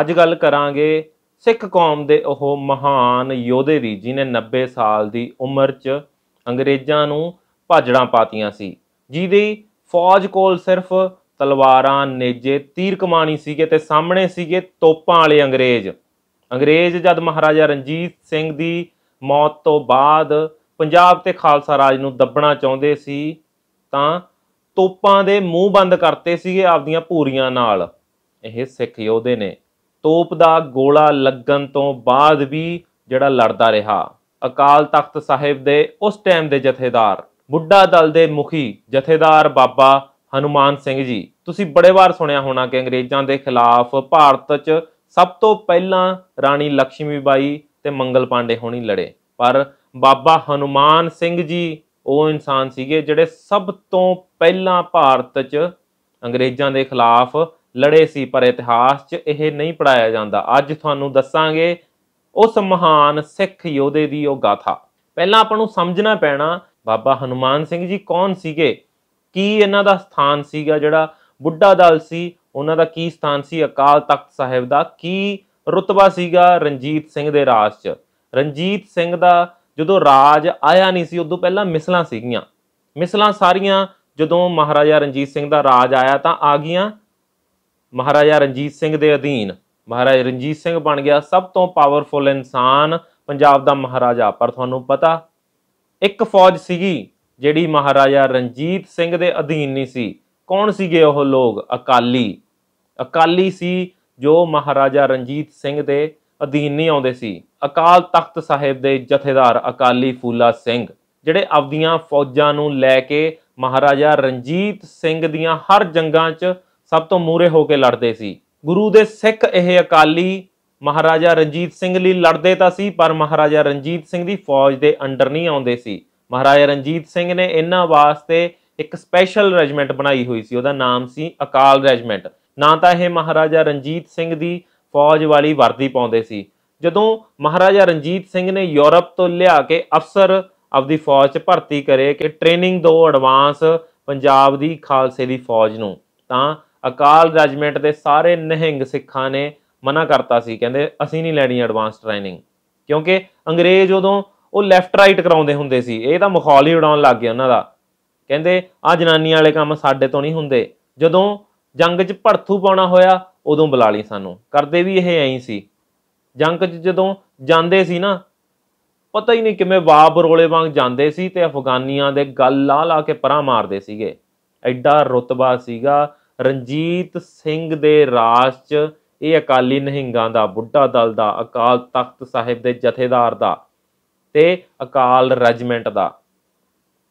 ਅੱਜ ਗੱਲ ਕਰਾਂਗੇ ਸਿੱਖ ਕੌਮ ਦੇ ਉਹ ਮਹਾਨ ਯੋਧੇ ਦੀ ਜਿਨੇ 90 ਸਾਲ ਦੀ ਉਮਰ 'ਚ ਅੰਗਰੇਜ਼ਾਂ ਨੂੰ ਭਾਜੜਾਂ ਪਾਤੀਆਂ ਸੀ ਜਿਹਦੀ ਫੌਜ ਕੋਲ ਸਿਰਫ ਤਲਵਾਰਾਂ ਨੇਜੇ ਤੀਰ ਕਮਾਣੀ ਸੀਗੇ ਤੇ ਸਾਹਮਣੇ ਸੀਗੇ ਤੋਪਾਂ ਵਾਲੇ ਅੰਗਰੇਜ਼ ਅੰਗਰੇਜ਼ ਜਦ ਮਹਾਰਾਜਾ ਰਣਜੀਤ ਸਿੰਘ ਦੀ ਮੌਤ ਤੋਂ ਬਾਅਦ ਪੰਜਾਬ ਤੇ ਖਾਲਸਾ ਰਾਜ ਨੂੰ ਦੱਬਣਾ ਚਾਹੁੰਦੇ ਸੀ ਤਾਂ ਤੋਪਾਂ ਦੇ ਮੂੰਹ ਬੰਦ ਕਰਤੇ ਸੀਗੇ ਆਪਦੀਆਂ ਪੂਰੀਆਂ ਨਾਲ ਇਹ ਸਿੱਖ ਯੋਧੇ ਨੇ ਤੋਪ ਦਾ ਗੋਲਾ ਲੱਗਣ ਤੋਂ ਬਾਅਦ ਵੀ ਜਿਹੜਾ ਲੜਦਾ ਰਿਹਾ ਅਕਾਲ ਤਖਤ ਸਾਹਿਬ ਦੇ ਉਸ ਟਾਈਮ ਦੇ ਜਥੇਦਾਰ ਬੁੱਢਾ ਦਲ ਦੇ ਮੁਖੀ ਜਥੇਦਾਰ ਬਾਬਾ ਹਨੂਮਾਨ ਸਿੰਘ ਜੀ ਤੁਸੀਂ ਬੜੇ ਵਾਰ ਸੁਣਿਆ ਹੋਣਾ ਕਿ ਅੰਗਰੇਜ਼ਾਂ ਦੇ ਖਿਲਾਫ ਭਾਰਤ 'ਚ ਸਭ ਤੋਂ ਪਹਿਲਾਂ ਰਾਣੀ ਲక్ష్ਮੀਬਾਈ ਤੇ ਮੰਗਲ ਪਾਂਡੇ ਹੋਣੀ ਲੜੇ ਪਰ ਬਾਬਾ ਹਨੂਮਾਨ ਸਿੰਘ ਜੀ ਉਹ ਇਨਸਾਨ ਸੀਗੇ ਜਿਹੜੇ ਸਭ ਤੋਂ ਪਹਿਲਾਂ ਭਾਰਤ 'ਚ ਅੰਗਰੇਜ਼ਾਂ ਦੇ ਖਿਲਾਫ ਲੜੇ ਸੀ ਪਰ ਇਤਿਹਾਸ 'ਚ ਇਹ ਨਹੀਂ ਪੜਾਇਆ ਜਾਂਦਾ ਅੱਜ ਤੁਹਾਨੂੰ ਦੱਸਾਂਗੇ ਉਸ ਮਹਾਨ ਸਿੱਖ ਯੋਧੇ ਦੀ ਉਹ ਗਾਥਾ ਪਹਿਲਾਂ ਆਪਾਂ ਨੂੰ ਸਮਝਣਾ ਪੈਣਾ ਬਾਬਾ ਹਨੂਮਾਨ ਸਿੰਘ ਜੀ ਕੌਣ ਸੀਗੇ ਕੀ ਇਹਨਾਂ ਦਾ ਸਥਾਨ ਸੀਗਾ ਜਿਹੜਾ ਬੁੱਢਾ ਦਲ ਸੀ ਉਹਨਾਂ ਦਾ ਕੀ ਸਥਾਨ ਸੀ ਅਕਾਲ ਤਖਤ ਸਾਹਿਬ ਦਾ ਕੀ ਰਤਬਾ ਸੀਗਾ ਰਣਜੀਤ ਸਿੰਘ ਦੇ ਰਾਜ 'ਚ ਰਣਜੀਤ ਸਿੰਘ ਦਾ ਜਦੋਂ ਰਾਜ ਆਇਆ ਨਹੀਂ ਸੀ ਉਦੋਂ ਪਹਿਲਾਂ ਮਿਸਲਾਂ ਸੀਗੀਆਂ ਮਿਸਲਾਂ ਸਾਰੀਆਂ ਜਦੋਂ ਮਹਾਰਾਜਾ ਰਣਜੀਤ ਸਿੰਘ ਦਾ ਰਾਜ ਆਇਆ ਤਾਂ ਆ ਗਈਆਂ ਮਹਾਰਾਜਾ ਰਣਜੀਤ ਸਿੰਘ ਦੇ ਅਧੀਨ ਮਹਾਰਾਜਾ ਰਣਜੀਤ ਸਿੰਘ ਬਣ ਗਿਆ ਸਭ ਤੋਂ ਪਾਵਰਫੁਲ ਇਨਸਾਨ ਪੰਜਾਬ ਦਾ ਮਹਾਰਾਜਾ ਪਰ ਤੁਹਾਨੂੰ ਪਤਾ ਇੱਕ ਫੌਜ ਸੀਗੀ ਜਿਹੜੀ ਮਹਾਰਾਜਾ ਰਣਜੀਤ ਸਿੰਘ ਦੇ ਅਧੀਨ ਨਹੀਂ ਸੀ ਕੌਣ ਸੀਗੇ ਉਹ ਲੋਕ ਅਕਾਲੀ ਅਕਾਲੀ ਸੀ ਜੋ ਮਹਾਰਾਜਾ ਰਣਜੀਤ ਸਿੰਘ ਦੇ ਅਧੀਨ ਨਹੀਂ ਆਉਂਦੇ ਸੀ ਅਕਾਲ ਤਖਤ ਸਾਹਿਬ ਦੇ ਜਥੇਦਾਰ ਅਕਾਲੀ ਫੂਲਾ ਸਿੰਘ ਜਿਹੜੇ ਆਪਦੀਆਂ ਫੌਜਾਂ ਨੂੰ ਲੈ ਕੇ ਮਹਾਰਾਜਾ ਰਣਜੀਤ ਸਿੰਘ ਦੀਆਂ ਹਰ ਜੰਗਾਂ 'ਚ ਸਭ ਤੋਂ ਮੂਰੇ ਹੋ ਕੇ ਲੜਦੇ ਸੀ ਗੁਰੂ ਦੇ ਸਿੱਖ ਇਹ ਅਕਾਲੀ ਮਹਾਰਾਜਾ ਰਣਜੀਤ ਸਿੰਘ ਲਈ ਲੜਦੇ ਤਾਂ ਸੀ ਪਰ ਮਹਾਰਾਜਾ ਰਣਜੀਤ ਸਿੰਘ ਦੀ ਫੌਜ ਦੇ ਅੰਡਰ ਨਹੀਂ ਆਉਂਦੇ ਸੀ ਮਹਾਰਾਜਾ ਰਣਜੀਤ ਸਿੰਘ ਨੇ ਇਹਨਾਂ ਵਾਸਤੇ ਇੱਕ ਸਪੈਸ਼ਲ ਰੈਜੀਮੈਂਟ ਬਣਾਈ ਹੋਈ ਸੀ ਉਹਦਾ ਨਾਮ ਸੀ ਅਕਾਲ ਰੈਜੀਮੈਂਟ ਨਾ ਤਾਂ ਇਹ ਮਹਾਰਾਜਾ ਰਣਜੀਤ ਸਿੰਘ ਦੀ ਫੌਜ ਵਾਲੀ ਵਰਦੀ ਪਾਉਂਦੇ ਸੀ ਜਦੋਂ ਮਹਾਰਾਜਾ ਰਣਜੀਤ ਸਿੰਘ ਨੇ ਯੂਰਪ ਤੋਂ ਲਿਆ ਕੇ ਅਫਸਰ ਆਪਦੀ ਫੌਜ 'ਚ ਭਰਤੀ ਕਰੇ ਕਿ ਟ੍ਰੇਨਿੰਗ ਦੋ ਐਡਵਾਂਸ ਪੰਜਾਬ ਦੀ ਖਾਲਸੇ ਦੀ ਫੌਜ ਨੂੰ ਤਾਂ ਅਕਾਲ ਰੈਜੀਮੈਂਟ ਦੇ ਸਾਰੇ ਨਹਿੰਗ ਸਿੱਖਾਂ ਨੇ ਮਨਾ ਕਰਤਾ ਸੀ ਕਹਿੰਦੇ ਅਸੀਂ ਨਹੀਂ ਲੈਣੀ ਐਡਵਾਂਸ ਟ੍ਰੇਨਿੰਗ ਕਿਉਂਕਿ ਅੰਗਰੇਜ਼ ਉਦੋਂ ਉਹ ਲੈਫਟ ਰਾਈਟ ਕਰਾਉਂਦੇ ਹੁੰਦੇ ਸੀ ਇਹ ਤਾਂ ਮਖੌਲ ਹੀ ਉਡਾਉਣ ਲੱਗ ਗਿਆ ਉਹਨਾਂ ਦਾ ਕਹਿੰਦੇ ਆ ਜਨਾਨੀਆਂ ਵਾਲੇ ਕੰਮ ਸਾਡੇ ਤੋਂ ਨਹੀਂ ਹੁੰਦੇ ਜਦੋਂ ਜੰਗ 'ਚ ਭੜਥੂ ਪਾਉਣਾ ਹੋਇਆ ਉਦੋਂ ਬੁਲਾ ਲਈ ਸਾਨੂੰ ਕਰਦੇ ਵੀ ਇਹ ਐਂ ਸੀ ਜੰਗ 'ਚ ਜਦੋਂ ਜਾਂਦੇ ਸੀ ਨਾ ਪਤਾ ਹੀ ਨਹੀਂ ਕਿਵੇਂ ਵਾਬ ਰੋਲੇ ਵਾਂਗ ਜਾਂਦੇ ਸੀ ਤੇ ਅਫਗਾਨੀਆਂ ਦੇ ਗੱਲ ਲਾ ਲਾ ਕੇ ਪਰਾਂ ਮਾਰਦੇ ਸੀਗੇ ਐਡਾ ਰਤਬਾ ਸੀਗਾ ਰਣਜੀਤ ਸਿੰਘ ਦੇ ਰਾਜ 'ਚ ਇਹ ਅਕਾਲੀ ਨਹਿੰਗਾਂ ਦਾ ਬੁੱਢਾ ਦਲ ਦਾ ਅਕਾਲ ਤਖਤ ਸਾਹਿਬ ਦੇ ਜਥੇਦਾਰ ਦਾ ਤੇ ਅਕਾਲ ਰੈਜੀਮੈਂਟ ਦਾ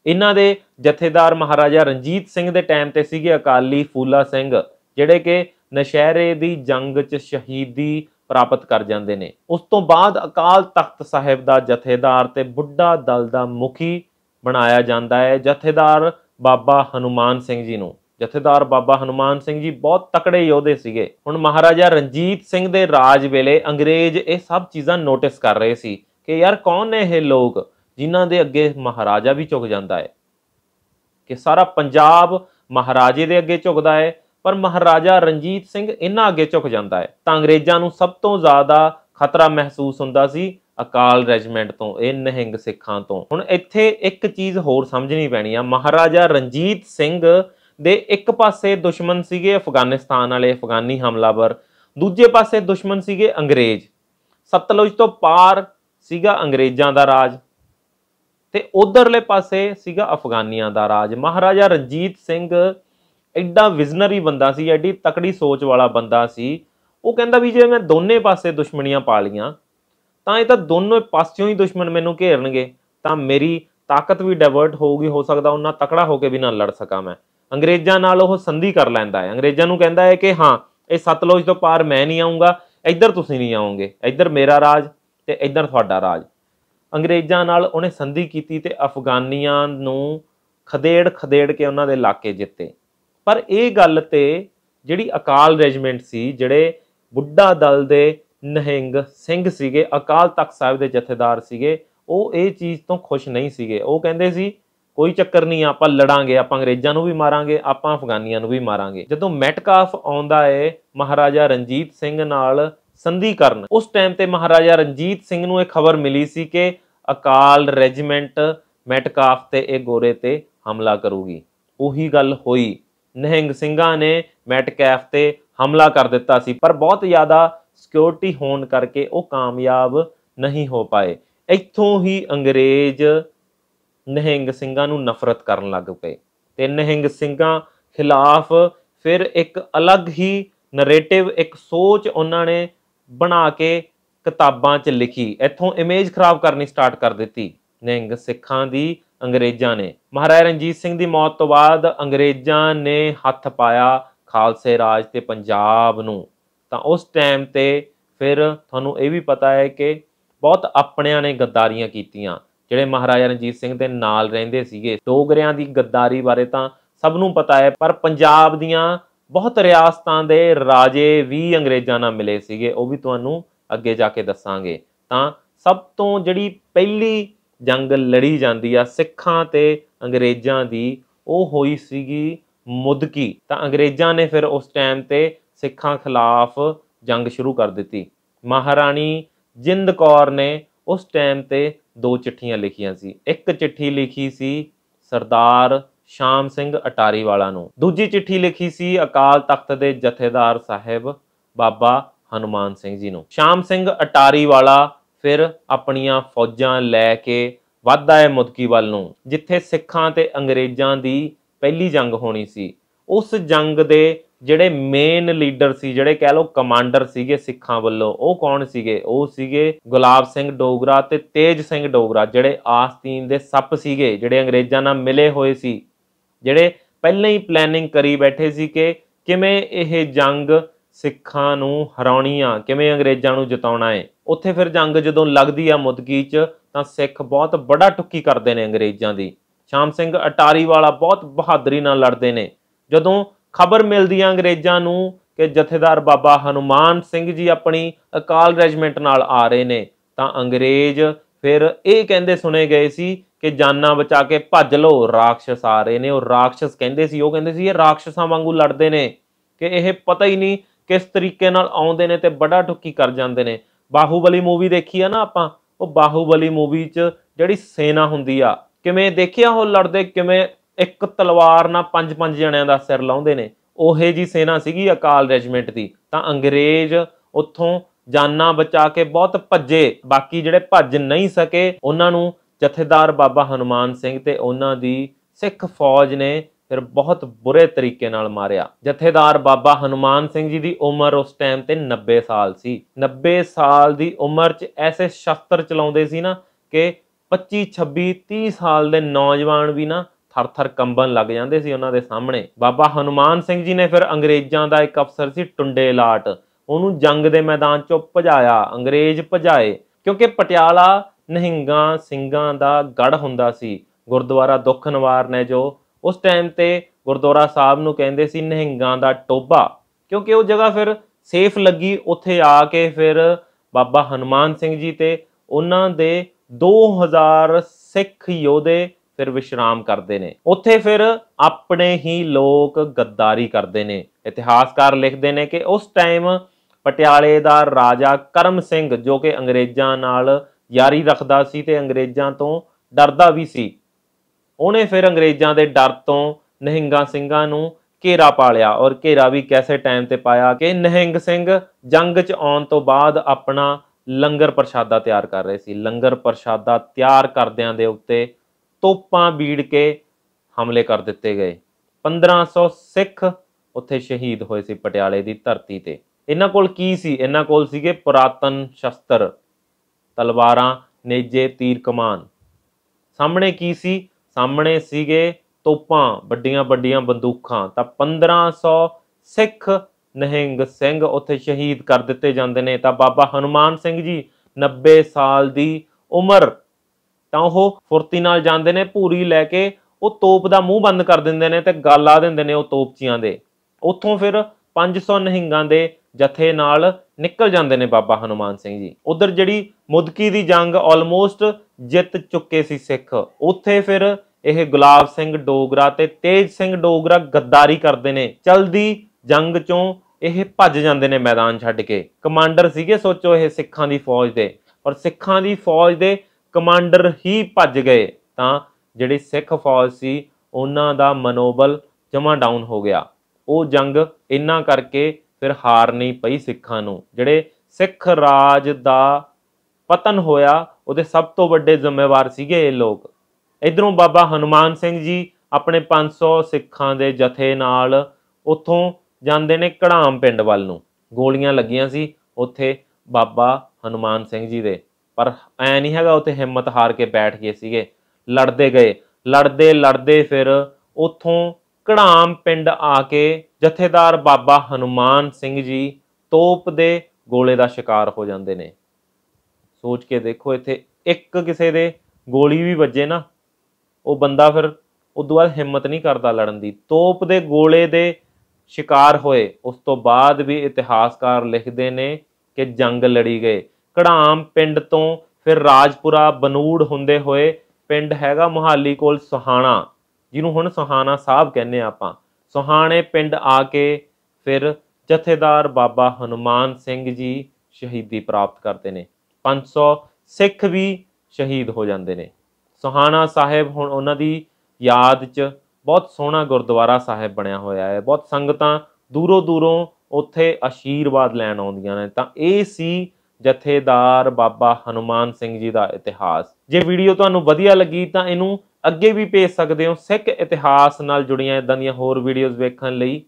ਇਹਨਾਂ ਦੇ ਜਥੇਦਾਰ ਮਹਾਰਾਜਾ ਰਣਜੀਤ ਸਿੰਘ ਦੇ ਟਾਈਮ ਤੇ ਸੀਗੇ ਅਕਾਲੀ ਫੂਲਾ ਸਿੰਘ ਜਿਹੜੇ ਕਿ ਨਸ਼ਹਿਰੇ ਦੀ ਜੰਗ 'ਚ ਸ਼ਹੀਦੀ ਪ੍ਰਾਪਤ ਕਰ ਜਾਂਦੇ ਨੇ ਉਸ ਤੋਂ ਬਾਅਦ ਅਕਾਲ ਤਖਤ ਸਾਹਿਬ ਦਾ ਜਥੇਦਾਰ ਤੇ ਬੁੱਢਾ ਦਲ ਦਾ ਮੁਖੀ ਬਣਾਇਆ ਜਾਂਦਾ ਹੈ ਜਥੇਦਾਰ ਬਾਬਾ ਹਨੂਮਾਨ ਸਿੰਘ ਜੀ ਨੂੰ ਜਥੇਦਾਰ ਬਾਬਾ ਹਨੂਮਾਨ ਸਿੰਘ ਜੀ ਬਹੁਤ ਤਕੜੇ ਯੋਧੇ ਸੀਗੇ ਹੁਣ ਮਹਾਰਾਜਾ ਰਣਜੀਤ ਸਿੰਘ ਦੇ ਰਾਜ ਵੇਲੇ ਅੰਗਰੇਜ਼ ਇਹ ਸਭ ਚੀਜ਼ਾਂ ਨੋਟਿਸ ਕਰ ਰਹੇ ਸੀ ਕਿ ਯਾਰ ਕੌਣ ਨੇ ਇਹ ਲੋਕ ਜਿਨ੍ਹਾਂ ਦੇ ਅੱਗੇ ਮਹਾਰਾਜਾ ਵੀ ਝੁਕ ਜਾਂਦਾ ਹੈ ਕਿ ਸਾਰਾ ਪੰਜਾਬ ਮਹਾਰਾਜੇ ਦੇ ਅੱਗੇ ਝੁਕਦਾ ਹੈ ਪਰ ਮਹਾਰਾਜਾ ਰਣਜੀਤ ਸਿੰਘ ਇਹਨਾਂ ਅੱਗੇ ਝੁਕ ਜਾਂਦਾ ਹੈ ਤਾਂ ਅੰਗਰੇਜ਼ਾਂ ਨੂੰ ਸਭ ਤੋਂ ਜ਼ਿਆਦਾ ਖਤਰਾ ਮਹਿਸੂਸ ਹੁੰਦਾ ਸੀ ਅਕਾਲ ਰੈਜੀਮੈਂਟ ਤੋਂ ਇਹ ਨਹਿੰਗ ਸਿੱਖਾਂ ਤੋਂ ਹੁਣ ਇੱਥੇ ਇੱਕ ਚੀਜ਼ ਹੋਰ ਸਮਝਣੀ ਪੈਣੀ ਆ ਮਹਾਰਾਜਾ ਰਣਜੀਤ ਸਿੰਘ ਦੇ ਇੱਕ ਪਾਸੇ ਦੁਸ਼ਮਣ ਸੀਗੇ ਅਫਗਾਨਿਸਤਾਨ ਵਾਲੇ ਅਫਗਾਨੀ ਹਮਲਾਵਰ ਦੂਜੇ ਪਾਸੇ ਦੁਸ਼ਮਣ ਸੀਗੇ ਅੰਗਰੇਜ਼ ਸਤਲੁਜ ਤੋਂ ਪਾਰ ਸੀਗਾ ਅੰਗਰੇਜ਼ਾਂ ਦਾ ਰਾਜ ਤੇ ਉਧਰਲੇ ਪਾਸੇ ਸੀਗਾ ਅਫਗਾਨੀਆਂ ਦਾ ਰਾਜ ਮਹਾਰਾਜਾ ਰਣਜੀਤ ਸਿੰਘ ਐਡਾ ਵਿਜ਼ਨਰੀ ਬੰਦਾ ਸੀ ਐਡੀ ਤਕੜੀ ਸੋਚ ਵਾਲਾ ਬੰਦਾ ਸੀ ਉਹ ਕਹਿੰਦਾ ਵੀ ਜੇ ਮੈਂ ਦੋਨੇ ਪਾਸੇ ਦੁਸ਼ਮਣੀਆਂ ਪਾ ਲੀਆਂ ਤਾਂ ਇਹ ਤਾਂ ਦੋਨੋਂ ਪਾਸਿਓਂ ਹੀ ਦੁਸ਼ਮਣ ਮੈਨੂੰ ਘੇਰਨਗੇ ਤਾਂ ਮੇਰੀ ਤਾਕਤ ਵੀ ਡਾਇਵਰਟ ਹੋਊਗੀ ਹੋ ਸਕਦਾ ਉਹਨਾਂ ਤਕੜਾ ਹੋ ਕੇ ਵੀ ਨਾ ਲੜ ਸਕਾਂ ਮੈਂ ਅੰਗਰੇਜ਼ਾਂ ਨਾਲ ਉਹ ਸੰਧੀ ਕਰ ਲੈਂਦਾ ਹੈ ਅੰਗਰੇਜ਼ਾਂ ਨੂੰ ਕਹਿੰਦਾ ਹੈ ਕਿ ਹਾਂ ਇਹ ਸਤਲੁਜ ਤੋਂ ਪਾਰ ਮੈਂ ਨਹੀਂ ਆਉਂਗਾ ਇੱਧਰ ਤੁਸੀਂ ਨਹੀਂ ਆਓਗੇ ਇੱਧਰ ਮੇਰਾ ਰਾਜ ਤੇ ਇੱਧਰ ਤੁਹਾਡਾ ਰਾਜ ਅੰਗਰੇਜ਼ਾਂ ਨਾਲ ਉਹਨੇ ਸੰਧੀ ਕੀਤੀ ਤੇ ਅਫਗਾਨੀਆਂ ਨੂੰ ਖਦੇੜ ਖਦੇੜ ਕੇ ਉਹਨਾਂ ਦੇ ਇਲਾਕੇ ਜਿੱਤੇ ਪਰ ਇਹ ਗੱਲ ਤੇ ਜਿਹੜੀ ਅਕਾਲ ਰੈਜੀਮੈਂਟ ਸੀ ਜਿਹੜੇ ਬੁੱਢਾ ਦਲ ਦੇ ਨਹਿੰਗ ਸਿੰਘ ਸੀਗੇ ਅਕਾਲ ਤਖਤ ਸਾਹਿਬ ਦੇ ਜਥੇਦਾਰ ਸੀਗੇ ਉਹ ਇਹ ਚੀਜ਼ ਤੋਂ ਖੁਸ਼ ਨਹੀਂ ਸੀਗੇ ਉਹ ਕਹਿੰਦੇ ਸੀ ਕੋਈ ਚੱਕਰ ਨਹੀਂ ਆਪਾਂ ਲੜਾਂਗੇ ਆਪਾਂ ਅੰਗਰੇਜ਼ਾਂ ਨੂੰ ਵੀ ਮਾਰਾਂਗੇ ਆਪਾਂ ਅਫਗਾਨੀਆਂ ਨੂੰ ਵੀ ਮਾਰਾਂਗੇ ਜਦੋਂ ਮੈਟਕਾਫ ਆਉਂਦਾ ਏ ਮਹਾਰਾਜਾ ਰਣਜੀਤ ਸਿੰਘ ਨਾਲ ਸੰਧੀ ਕਰਨ ਉਸ ਟਾਈਮ ਤੇ ਮਹਾਰਾਜਾ ਰਣਜੀਤ ਸਿੰਘ ਨੂੰ ਇਹ ਖਬਰ ਮਿਲੀ ਸੀ ਕਿ ਅਕਾਲ ਰੈਜੀਮੈਂਟ ਮੈਟਕਾਫ ਤੇ ਇਹ ਗੋਰੇ ਤੇ ਹਮਲਾ ਕਰੂਗੀ ਉਹੀ ਗੱਲ ਹੋਈ ਨਹਿੰਗ ਸਿੰਘਾਂ ਨੇ ਮੈਟਕਾਫ ਤੇ ਹਮਲਾ ਕਰ ਦਿੱਤਾ ਸੀ ਪਰ ਬਹੁਤ ਜ਼ਿਆਦਾ ਸਿਕਿਉਰਿਟੀ ਹੋਣ ਕਰਕੇ ਉਹ ਕਾਮਯਾਬ ਨਹੀਂ ਹੋ ਪਾਏ ਇੱਥੋਂ ਹੀ ਅੰਗਰੇਜ਼ ਨਹਿੰਗ ਸਿੰਘਾਂ ਨੂੰ ਨਫ਼ਰਤ ਕਰਨ ਲੱਗ ਪਏ ਤੇ ਨਹਿੰਗ ਸਿੰਘਾਂ ਖਿਲਾਫ ਫਿਰ ਇੱਕ ਅਲੱਗ ਹੀ ਨਰੇਟਿਵ ਇੱਕ ਸੋਚ ਉਹਨਾਂ ਨੇ ਬਣਾ ਕੇ ਕਿਤਾਬਾਂ 'ਚ ਲਿਖੀ ਇੱਥੋਂ ਇਮੇਜ ਖਰਾਬ ਕਰਨੀ ਸਟਾਰਟ ਕਰ ਦਿੱਤੀ ਨਿਹੰਗ ਸਿੱਖਾਂ ਦੀ ਅੰਗਰੇਜ਼ਾਂ ਨੇ ਮਹਾਰਾਜਾ ਰਣਜੀਤ ਸਿੰਘ ਦੀ ਮੌਤ ਤੋਂ ਬਾਅਦ ਅੰਗਰੇਜ਼ਾਂ ਨੇ ਹੱਥ ਪਾਇਆ ਖਾਲਸੇ ਰਾਜ ਤੇ ਪੰਜਾਬ ਨੂੰ ਤਾਂ ਉਸ ਟਾਈਮ ਤੇ ਫਿਰ ਤੁਹਾਨੂੰ ਇਹ ਵੀ ਪਤਾ ਹੈ ਕਿ ਬਹੁਤ ਆਪਣਿਆਂ ਨੇ ਗੱਦਾਰੀਆਂ ਕੀਤੀਆਂ ਜਿਹੜੇ ਮਹਾਰਾਜਾ ਰਣਜੀਤ ਸਿੰਘ ਦੇ ਨਾਲ ਰਹਿੰਦੇ ਸੀਗੇ ਡੋਗਰਿਆਂ ਦੀ ਗੱਦਾਰੀ ਬਾਰੇ ਤਾਂ ਸਭ ਨੂੰ ਪਤਾ ਹੈ ਪਰ ਪੰਜਾਬ ਦੀਆਂ ਬਹੁਤ ਰਿਆਸਤਾਂ ਦੇ ਰਾਜੇ ਵੀ ਅੰਗਰੇਜ਼ਾਂ ਨਾਲ ਮਿਲੇ ਸੀਗੇ ਉਹ ਵੀ ਤੁਹਾਨੂੰ ਅੱਗੇ ਜਾ ਕੇ ਦੱਸਾਂਗੇ ਤਾਂ ਸਭ ਤੋਂ ਜਿਹੜੀ ਪਹਿਲੀ ਜੰਗ ਲੜੀ ਜਾਂਦੀ ਆ ਸਿੱਖਾਂ ਤੇ ਅੰਗਰੇਜ਼ਾਂ ਦੀ ਉਹ ਹੋਈ ਸੀਗੀ ਮੁਦਕੀ ਤਾਂ ਅੰਗਰੇਜ਼ਾਂ ਨੇ ਫਿਰ ਉਸ ਟਾਈਮ ਤੇ ਸਿੱਖਾਂ ਖਿਲਾਫ ਜੰਗ ਸ਼ੁਰੂ ਕਰ ਦਿੱਤੀ ਮਹਾਰਾਣੀ ਜਿੰਦ ਕੌਰ ਨੇ ਉਸ ਟਾਈਮ ਤੇ ਦੋ ਚਿੱਠੀਆਂ ਲਿਖੀਆਂ ਸੀ ਇੱਕ ਚਿੱਠੀ ਲਿਖੀ ਸੀ ਸਰਦਾਰ ਸ਼ਾਮ ਸਿੰਘ ਅਟਾਰੀ ਵਾਲਾ ਨੂੰ ਦੂਜੀ ਚਿੱਠੀ ਲਿਖੀ ਸੀ ਅਕਾਲ ਤਖਤ ਦੇ ਜਥੇਦਾਰ ਸਾਹਿਬ ਬਾਬਾ ਹਨੂਮਾਨ ਸਿੰਘ ਜੀ ਨੂੰ ਸ਼ਾਮ ਸਿੰਘ ਅਟਾਰੀ ਵਾਲਾ ਫਿਰ ਆਪਣੀਆਂ ਫੌਜਾਂ ਲੈ ਕੇ ਵੱਧਦਾ ਹੈ ਮੁਦਕੀ ਵੱਲ ਨੂੰ ਜਿੱਥੇ ਸਿੱਖਾਂ ਤੇ ਅੰਗਰੇਜ਼ਾਂ ਦੀ ਪਹਿਲੀ ਜੰਗ ਹੋਣੀ ਸੀ ਉਸ ਜੰਗ ਦੇ ਜਿਹੜੇ ਮੇਨ ਲੀਡਰ ਸੀ ਜਿਹੜੇ ਕਹਿ ਲੋ ਕਮਾਂਡਰ ਸੀਗੇ ਸਿੱਖਾਂ ਵੱਲੋਂ ਉਹ ਕੌਣ ਸੀਗੇ ਉਹ ਸੀਗੇ ਗੁਲਾਬ ਸਿੰਘ ਡੋਗਰਾ ਤੇ ਤੇਜ ਸਿੰਘ ਡੋਗਰਾ ਜਿਹੜੇ ਆਸਤੀਨ ਦੇ ਸੱਪ ਸੀਗੇ ਜਿਹੜੇ ਅੰਗਰੇਜ਼ਾਂ ਨਾਲ ਮਿਲੇ ਹੋਏ ਸੀ ਜਿਹੜੇ ਪਹਿਲਾਂ ਹੀ ਪਲੈਨਿੰਗ ਕਰੀ ਬੈਠੇ ਸੀ ਕਿ ਕਿਵੇਂ ਇਹ ਜੰਗ ਸਿੱਖਾਂ ਨੂੰ ਹਰਾਉਣੀ ਆ ਕਿਵੇਂ ਅੰਗਰੇਜ਼ਾਂ ਨੂੰ ਜਿਤਾਉਣਾ ਹੈ ਉੱਥੇ ਫਿਰ ਜੰਗ ਜਦੋਂ ਲੱਗਦੀ ਆ ਮੁਦਗੀ 'ਚ ਤਾਂ ਸਿੱਖ ਬਹੁਤ ਬੜਾ ਟੁੱਕੀ ਕਰਦੇ ਨੇ ਅੰਗਰੇਜ਼ਾਂ ਦੀ ਸ਼ਾਮ ਸਿੰਘ ਅਟਾਰੀ ਵਾਲਾ ਬਹੁਤ ਬਹਾਦਰੀ ਨਾਲ ਲੜਦੇ ਨੇ ਜਦੋਂ ਖਬਰ ਮਿਲਦੀ ਆ ਅੰਗਰੇਜ਼ਾਂ ਨੂੰ ਕਿ ਜਥੇਦਾਰ ਬਾਬਾ ਹਨੂਮਾਨ ਸਿੰਘ ਜੀ ਆਪਣੀ ਅਕਾਲ ਰੈਜੀਮੈਂਟ ਨਾਲ ਆ ਰਹੇ ਨੇ ਤਾਂ ਅੰਗਰੇਜ਼ ਫਿਰ ਇਹ ਕਹਿੰਦੇ ਸੁਣੇ ਗਏ ਸੀ ਕਿ ਜਾਨਾਂ ਬਚਾ ਕੇ ਭੱਜ ਲੋ ਰਾਖਸ਼ਸ ਆ ਰਹੇ ਨੇ ਉਹ ਰਾਖਸ਼ਸ ਕਹਿੰਦੇ ਸੀ ਉਹ ਕਹਿੰਦੇ ਸੀ ਇਹ ਰਾਖਸ਼ਸਾਂ ਵਾਂਗੂ ਲੜਦੇ ਨੇ ਕਿ ਇਹ ਪਤਾ ਹੀ ਨਹੀਂ ਕਿਸ ਤਰੀਕੇ ਨਾਲ ਆਉਂਦੇ ਨੇ ਤੇ ਬੜਾ ਠੁੱਕੀ ਕਰ ਜਾਂਦੇ ਨੇ ਬਾਹੂਬਲੀ ਮੂਵੀ ਦੇਖੀ ਆ ਨਾ ਆਪਾਂ ਉਹ ਬਾਹੂਬਲੀ ਮੂਵੀ 'ਚ ਜਿਹੜੀ ਸੈਨਾ ਹੁੰਦੀ ਆ ਕਿਵੇਂ ਦੇਖਿਆ ਉਹ ਲੜਦੇ ਕਿਵੇਂ ਇੱਕ ਤਲਵਾਰ ਨਾਲ ਪੰਜ ਪੰਜ ਜਣਿਆਂ ਦਾ ਸਿਰ ਲਾਉਂਦੇ ਨੇ ਉਹੇ ਜੀ ਸੈਨਾ ਸੀਗੀ ਅਕਾਲ ਰੈਜੀਮੈਂਟ ਦੀ ਤਾਂ ਅੰਗਰੇਜ਼ ਉੱਥੋਂ ਜਾਨਾਂ ਬਚਾ ਕੇ ਬਹੁਤ ਭੱਜੇ ਬਾਕੀ ਜਿਹੜੇ ਭੱਜ ਨਹੀਂ ਸਕੇ ਉਹਨਾਂ ਨੂੰ ਜਥੇਦਾਰ ਬਾਬਾ ਹਨੂਮਾਨ ਸਿੰਘ ਤੇ ਉਹਨਾਂ ਦੀ ਸਿੱਖ ਫੌਜ ਨੇ ਫਿਰ ਬਹੁਤ ਬੁਰੇ ਤਰੀਕੇ ਨਾਲ ਮਾਰਿਆ ਜਥੇਦਾਰ ਬਾਬਾ ਹਨੂਮਾਨ ਸਿੰਘ ਜੀ ਦੀ ਉਮਰ ਉਸ ਟਾਈਮ ਤੇ 90 ਸਾਲ ਸੀ 90 ਸਾਲ ਦੀ ਉਮਰ 'ਚ ਐਸੇ ਸ਼ਸਤਰ ਚਲਾਉਂਦੇ ਸੀ ਨਾ ਕਿ 25 26 30 ਸਾਲ ਦੇ ਨੌਜਵਾਨ ਵੀ ਨਾ ਥਰ-ਥਰ ਕੰਬਣ ਲੱਗ ਜਾਂਦੇ ਸੀ ਉਹਨਾਂ ਦੇ ਸਾਹਮਣੇ ਬਾਬਾ ਹਨੂਮਾਨ ਸਿੰਘ ਜੀ ਨੇ ਫਿਰ ਅੰਗਰੇਜ਼ਾਂ ਦਾ ਇੱਕ ਅਫਸਰ ਸੀ ਟੁੰਡੇ ਲਾਟ ਉਹਨੂੰ ਜੰਗ ਦੇ ਮੈਦਾਨ ਚੋਂ ਭਜਾਇਆ ਅੰਗਰੇਜ਼ ਭਜਾਏ ਕਿਉਂਕਿ ਪਟਿਆਲਾ ਨਹਿੰਗਾ ਸਿੰਘਾਂ ਦਾ ਗੜ ਹੁੰਦਾ ਸੀ ਗੁਰਦੁਆਰਾ ਦੁਖਨਵਾਰ ਨੇ ਜੋ ਉਸ ਟਾਈਮ ਤੇ ਗੁਰਦੁਆਰਾ ਸਾਹਿਬ ਨੂੰ ਕਹਿੰਦੇ ਸੀ ਨਹਿੰਗਾ ਦਾ ਟੋਬਾ ਕਿਉਂਕਿ ਉਹ ਜਗ੍ਹਾ ਫਿਰ ਸੇਫ ਲੱਗੀ ਉੱਥੇ ਆ ਕੇ ਫਿਰ ਬਾਬਾ ਹਨੂਮਾਨ ਸਿੰਘ ਜੀ ਤੇ ਉਹਨਾਂ ਦੇ 2000 ਸਿੱਖ ਯੋਧੇ ਫਿਰ ਵਿਸ਼ਰਾਮ ਕਰਦੇ ਨੇ ਉੱਥੇ ਫਿਰ ਆਪਣੇ ਹੀ ਲੋਕ ਗੱਦਾਰੀ ਕਰਦੇ ਨੇ ਇਤਿਹਾਸਕਾਰ ਲਿਖਦੇ ਨੇ ਕਿ ਉਸ ਟਾਈਮ ਪਟਿਆਲੇ ਦਾ ਰਾਜਾ ਕਰਮ ਸਿੰਘ ਜੋ ਕਿ ਅੰਗਰੇਜ਼ਾਂ ਨਾਲ ਯਾਰੀ ਰੱਖਦਾ ਸੀ ਤੇ ਅੰਗਰੇਜ਼ਾਂ ਤੋਂ ਡਰਦਾ ਵੀ ਸੀ ਉਹਨੇ ਫਿਰ ਅੰਗਰੇਜ਼ਾਂ ਦੇ ਡਰ ਤੋਂ ਨਹਿੰਗਾ ਸਿੰਘਾਂ ਨੂੰ ਘੇਰਾ ਪਾ ਲਿਆ ਔਰ ਘੇਰਾ ਵੀ ਕੈਸੇ ਟਾਈਮ ਤੇ ਪਾਇਆ ਕਿ ਨਹਿੰਗ ਸਿੰਘ ਜੰਗ 'ਚ ਆਉਣ ਤੋਂ ਬਾਅਦ ਆਪਣਾ ਲੰਗਰ ਪ੍ਰਸ਼ਾਦਾ ਤਿਆਰ ਕਰ ਰਹੇ ਸੀ ਲੰਗਰ ਪ੍ਰਸ਼ਾਦਾ ਤਿਆਰ ਕਰਦਿਆਂ ਦੇ ਉੱਤੇ ਤੋਪਾਂ ਬੀੜ ਕੇ ਹਮਲੇ ਕਰ ਦਿੱਤੇ ਗਏ 1500 ਸਿੱਖ ਉੱਥੇ ਸ਼ਹੀਦ ਹੋਏ ਸੀ ਪਟਿਆਲੇ ਦੀ ਧਰਤੀ ਤੇ ਇਹਨਾਂ ਕੋਲ ਕੀ ਸੀ ਇਹਨਾਂ ਕੋਲ ਸੀਗੇ ਪੁਰਾਤਨ ਸ਼ਸਤਰ ਤਲਵਾਰਾਂ ਨੇਜੇ ਤੀਰ ਕਮਾਨ ਸਾਹਮਣੇ ਕੀ ਸੀ ਸਾਹਮਣੇ ਸੀਗੇ ਤੋਪਾਂ ਵੱਡੀਆਂ ਵੱਡੀਆਂ ਬੰਦੂਕਾਂ ਤਾਂ 1500 ਸਿੱਖ ਨਹਿੰਗ ਸਿੰਘ ਉੱਥੇ ਸ਼ਹੀਦ ਕਰ ਦਿੱਤੇ ਜਾਂਦੇ ਨੇ ਤਾਂ ਬਾਬਾ ਹਨੂਮਾਨ ਸਿੰਘ ਜੀ 90 ਸਾਲ ਦੀ ਉਮਰ ਤਾਂ ਉਹ ਫੁਰਤੀ ਨਾਲ ਜਾਂਦੇ ਨੇ ਭੂਰੀ ਲੈ ਕੇ ਉਹ ਤੋਪ ਦਾ ਮੂੰਹ ਬੰਦ ਕਰ ਦਿੰਦੇ ਨੇ ਤੇ ਗੱਲ ਆ ਦਿੰਦੇ ਨੇ ਉਹ ਤੋਪਚੀਆਂ ਦੇ ਉੱਥੋਂ ਫਿਰ 500 ਨਹਿੰਗਾਂ ਦੇ ਜਥੇ ਨਾਲ ਨਿਕਲ ਜਾਂਦੇ ਨੇ ਬਾਬਾ ਹਨੂਮਾਨ ਸਿੰਘ ਜੀ ਉਧਰ ਜਿਹੜੀ ਮੁਦਕੀ ਦੀ ਜੰਗ ਆਲਮੋਸਟ ਜਿੱਤ ਚੁੱਕੇ ਸੀ ਸਿੱਖ ਉੱਥੇ ਫਿਰ ਇਹ ਗੁਲਾਬ ਸਿੰਘ ਡੋਗਰਾ ਤੇ ਤੇਜ ਸਿੰਘ ਡੋਗਰਾ ਗੱਦਾਰੀ ਕਰਦੇ ਨੇ ਚਲਦੀ ਜੰਗ ਚੋਂ ਇਹ ਭੱਜ ਜਾਂਦੇ ਨੇ ਮੈਦਾਨ ਛੱਡ ਕੇ ਕਮਾਂਡਰ ਸੀਗੇ ਸੋਚੋ ਇਹ ਸਿੱਖਾਂ ਦੀ ਫੌਜ ਦੇ ਔਰ ਸਿੱਖਾਂ ਦੀ ਫੌਜ ਦੇ ਕਮਾਂਡਰ ਹੀ ਭੱਜ ਗਏ ਤਾਂ ਜਿਹੜੇ ਸਿੱਖ ਫੌਜ ਸੀ ਉਹਨਾਂ ਦਾ ਮਨੋਬਲ ਜਮਾ ਡਾਊਨ ਹੋ ਗਿਆ ਉਹ ਜੰਗ ਇੰਨਾ ਕਰਕੇ ਫਿਰ ਹਾਰ ਨਹੀਂ ਪਈ ਸਿੱਖਾਂ ਨੂੰ ਜਿਹੜੇ ਸਿੱਖ ਰਾਜ ਦਾ ਪਤਨ ਹੋਇਆ ਉਹਦੇ ਸਭ ਤੋਂ ਵੱਡੇ ਜ਼ਿੰਮੇਵਾਰ ਸੀਗੇ ਇਹ ਲੋਕ ਇਧਰੋਂ ਬਾਬਾ ਹਨੂਮਾਨ ਸਿੰਘ ਜੀ ਆਪਣੇ 500 ਸਿੱਖਾਂ ਦੇ ਜਥੇ ਨਾਲ ਉੱਥੋਂ ਜਾਂਦੇ ਨੇ ਕੜਾਮ ਪਿੰਡ ਵੱਲ ਨੂੰ ਗੋਲੀਆਂ ਲੱਗੀਆਂ ਸੀ ਉੱਥੇ ਬਾਬਾ ਹਨੂਮਾਨ ਸਿੰਘ ਜੀ ਦੇ ਪਰ ਐ ਨਹੀਂ ਹੈਗਾ ਉੱਥੇ ਹਿੰਮਤ ਹਾਰ ਕੇ ਬੈਠ ਗਏ ਸੀਗੇ ਲੜਦੇ ਗਏ ਲੜਦੇ ਲੜਦੇ ਫਿਰ ਉਥੋਂ ਕੜਾਮ ਪਿੰਡ ਆ ਕੇ ਜਥੇਦਾਰ ਬਾਬਾ ਹਨੂਮਾਨ ਸਿੰਘ ਜੀ ਤੋਪ ਦੇ ਗੋਲੇ ਦਾ ਸ਼ਿਕਾਰ ਹੋ ਜਾਂਦੇ ਨੇ ਸੋਚ ਕੇ ਦੇਖੋ ਇੱਥੇ ਇੱਕ ਕਿਸੇ ਦੇ ਗੋਲੀ ਵੀ ਵੱਜੇ ਨਾ ਉਹ ਬੰਦਾ ਫਿਰ ਉਦੋਂ ਬਾਅਦ ਹਿੰਮਤ ਨਹੀਂ ਕਰਦਾ ਲੜਨ ਦੀ ਤੋਪ ਦੇ ਗੋਲੇ ਦੇ ਸ਼ਿਕਾਰ ਹੋਏ ਉਸ ਤੋਂ ਬਾਅਦ ਵੀ ਇਤਿਹਾਸਕਾਰ ਲਿਖਦੇ ਨੇ ਕਿ ਜੰਗ ਲੜੀ ਗਏ ਕੜਾਮ ਪਿੰਡ ਤੋਂ ਫਿਰ ਰਾਜਪੁਰਾ ਬਨੂੜ ਹੁੰਦੇ ਹੋਏ ਪਿੰਡ ਹੈਗਾ ਮੁਹਾਲੀ ਕੋਲ ਸੁਹਾਣਾ ਜਿਹਨੂੰ ਹੁਣ ਸੁਹਾਣਾ ਸਾਹਿਬ ਕਹਿੰਦੇ ਆਪਾਂ ਸੁਹਾਣੇ ਪਿੰਡ ਆ ਕੇ ਫਿਰ ਜਥੇਦਾਰ ਬਾਬਾ ਹਨੂਮਾਨ ਸਿੰਘ ਜੀ ਸ਼ਹੀਦੀ ਪ੍ਰਾਪਤ ਕਰਦੇ ਨੇ 500 ਸਿੱਖ ਵੀ ਸ਼ਹੀਦ ਹੋ ਜਾਂਦੇ ਨੇ ਸੁਹਾਣਾ ਸਾਹਿਬ ਹੁਣ ਉਹਨਾਂ ਦੀ ਯਾਦ 'ਚ ਬਹੁਤ ਸੋਹਣਾ ਗੁਰਦੁਆਰਾ ਸਾਹਿਬ ਬਣਿਆ ਹੋਇਆ ਹੈ ਬਹੁਤ ਸੰਗਤਾਂ ਦੂਰੋਂ ਦੂਰੋਂ ਉੱਥੇ ਆਸ਼ੀਰਵਾਦ ਲੈਣ ਆਉਂਦੀਆਂ ਨੇ ਤਾਂ ਇਹ ਸੀ ਜਥੇਦਾਰ ਬਾਬਾ ਹਨੂਮਾਨ ਸਿੰਘ ਜੀ ਦਾ ਇਤਿਹਾਸ ਜੇ ਵੀਡੀਓ ਤੁਹਾਨੂੰ ਵਧੀਆ ਲੱਗੀ ਤਾਂ ਇਹਨੂੰ ਅੱਗੇ ਵੀ ਭੇਜ ਸਕਦੇ ਹੋ ਸਿੱਖ ਇਤਿਹਾਸ ਨਾਲ ਜੁੜੀਆਂ ਇਦਾਂ ਦੀਆਂ ਹੋਰ ਵੀਡੀਓਜ਼ ਵੇਖਣ ਲਈ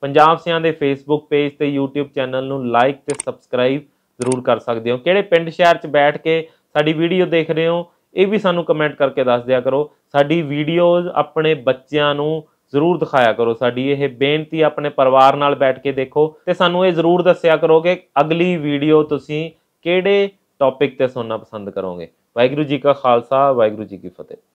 ਪੰਜਾਬ ਸਿਆਂ ਦੇ ਫੇਸਬੁੱਕ ਪੇਜ ਤੇ YouTube ਚੈਨਲ ਨੂੰ ਲਾਈਕ ਤੇ ਸਬਸਕ੍ਰਾਈਬ ਜ਼ਰੂਰ ਕਰ ਸਕਦੇ ਹੋ ਕਿਹੜੇ ਪਿੰਡ ਸ਼ਹਿਰ 'ਚ ਬੈਠ ਕੇ ਸਾਡੀ ਵੀਡੀਓ ਦੇਖ ਰਹੇ ਹੋ ਇਹ ਵੀ ਸਾਨੂੰ ਕਮੈਂਟ ਕਰਕੇ ਦੱਸ ਦਿਆ ਕਰੋ ਸਾਡੀ ਵੀਡੀਓਜ਼ ਆਪਣੇ ਬੱਚਿਆਂ ਨੂੰ ਜ਼ਰੂਰ ਦਿਖਾਇਆ ਕਰੋ ਸਾਡੀ ਇਹ ਬੇਨਤੀ ਆਪਣੇ ਪਰਿਵਾਰ ਨਾਲ ਬੈਠ ਕੇ ਦੇਖੋ ਤੇ ਸਾਨੂੰ ਇਹ ਜ਼ਰੂਰ ਦੱਸਿਆ ਕਰੋ ਕਿ ਅਗਲੀ ਵੀਡੀਓ ਤੁਸੀਂ ਕਿਹੜੇ ਟੌਪਿਕ ਤੇ ਸੁਣਨਾ ਪਸੰਦ ਕਰੋਗੇ ਵਾਹਿਗੁਰੂ ਜੀ ਕਾ ਖਾਲਸਾ ਵਾਹਿਗੁਰੂ ਜੀ ਕੀ ਫਤਿਹ